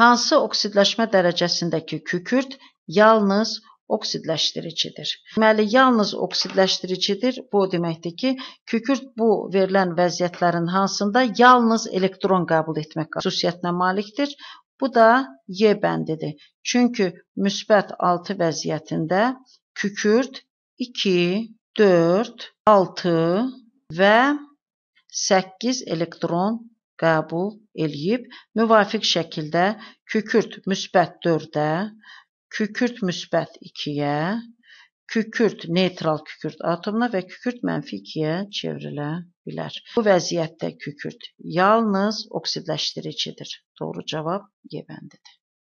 Hansı oksidləşmə dərəcəsindəki kükürt yalnız oksidləşdiricidir. Deməli, yalnız oksidləşdiricidir. Bu o deməkdir ki, kükürt bu verilən vəziyyətlərin hansında yalnız elektron qəbul etmək xüsusiyyətinə malikdir. Bu da Y bəndidir. Çünki müsbət 6 vəziyyətində kükürt 2, 4, 6 və 8 elektron qəbul eləyib, müvafiq şəkildə kükürt müsbət 4-ə, kükürt müsbət 2-yə, kükürt neytral kükürt atomuna və kükürt mənfi 2-yə çevrilə bilər. Bu vəziyyətdə kükürt yalnız oksidləşdiricidir. Doğru cavab Y bəndidir.